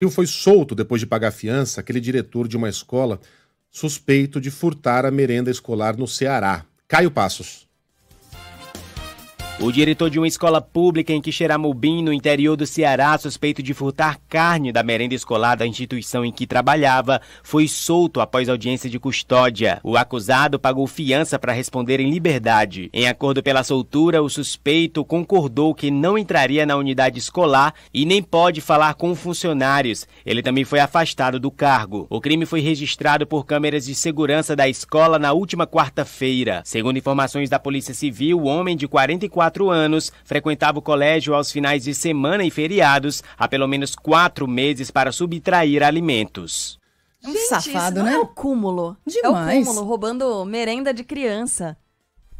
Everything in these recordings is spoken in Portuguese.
Rio foi solto depois de pagar fiança aquele diretor de uma escola suspeito de furtar a merenda escolar no Ceará. Caio Passos. O diretor de uma escola pública em Quixeramobim, no interior do Ceará, suspeito de furtar carne da merenda escolar da instituição em que trabalhava, foi solto após audiência de custódia. O acusado pagou fiança para responder em liberdade. Em acordo pela soltura, o suspeito concordou que não entraria na unidade escolar e nem pode falar com funcionários. Ele também foi afastado do cargo. O crime foi registrado por câmeras de segurança da escola na última quarta-feira. Segundo informações da Polícia Civil, o homem de 44 24 anos, frequentava o colégio aos finais de semana e feriados há pelo menos quatro meses para subtrair alimentos. É um Gente, safado, é né? É o cúmulo. Demais. É o cúmulo, roubando merenda de criança.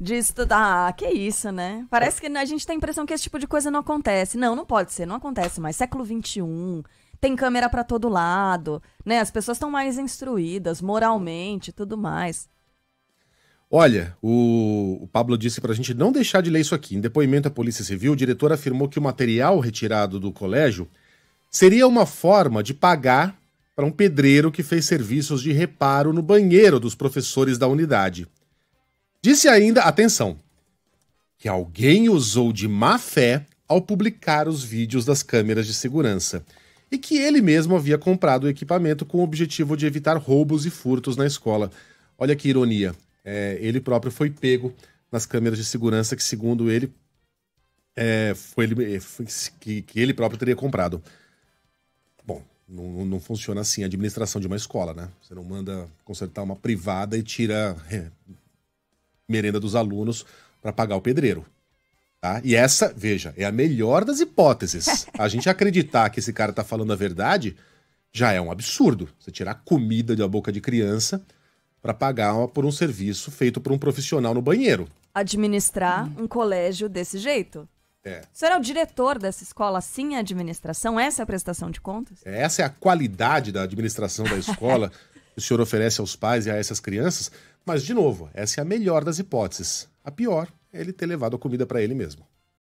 De estudar. Ah, que isso, né? Parece que a gente tem a impressão que esse tipo de coisa não acontece. Não, não pode ser, não acontece mais. Século XXI, tem câmera para todo lado, né? As pessoas estão mais instruídas moralmente tudo mais. Olha, o, o Pablo disse para a gente não deixar de ler isso aqui. Em depoimento à Polícia Civil, o diretor afirmou que o material retirado do colégio seria uma forma de pagar para um pedreiro que fez serviços de reparo no banheiro dos professores da unidade. Disse ainda, atenção, que alguém usou de má fé ao publicar os vídeos das câmeras de segurança e que ele mesmo havia comprado o equipamento com o objetivo de evitar roubos e furtos na escola. Olha que ironia é, ele próprio foi pego nas câmeras de segurança que, segundo ele, é, foi, ele, é, foi que, que, ele próprio teria comprado. Bom, não, não, funciona assim a administração de uma escola, né? Você não manda consertar uma privada e tira é, merenda dos alunos para pagar o pedreiro. Tá? E essa, veja, é a melhor das hipóteses. A gente acreditar que esse cara tá falando a verdade já é um absurdo. Você tirar comida da boca de criança para pagar por um serviço feito por um profissional no banheiro. Administrar um colégio desse jeito? É. O senhor é o diretor dessa escola, sim, a administração? Essa é a prestação de contas? É, essa é a qualidade da administração da escola que o senhor oferece aos pais e a essas crianças. Mas, de novo, essa é a melhor das hipóteses. A pior é ele ter levado a comida para ele mesmo.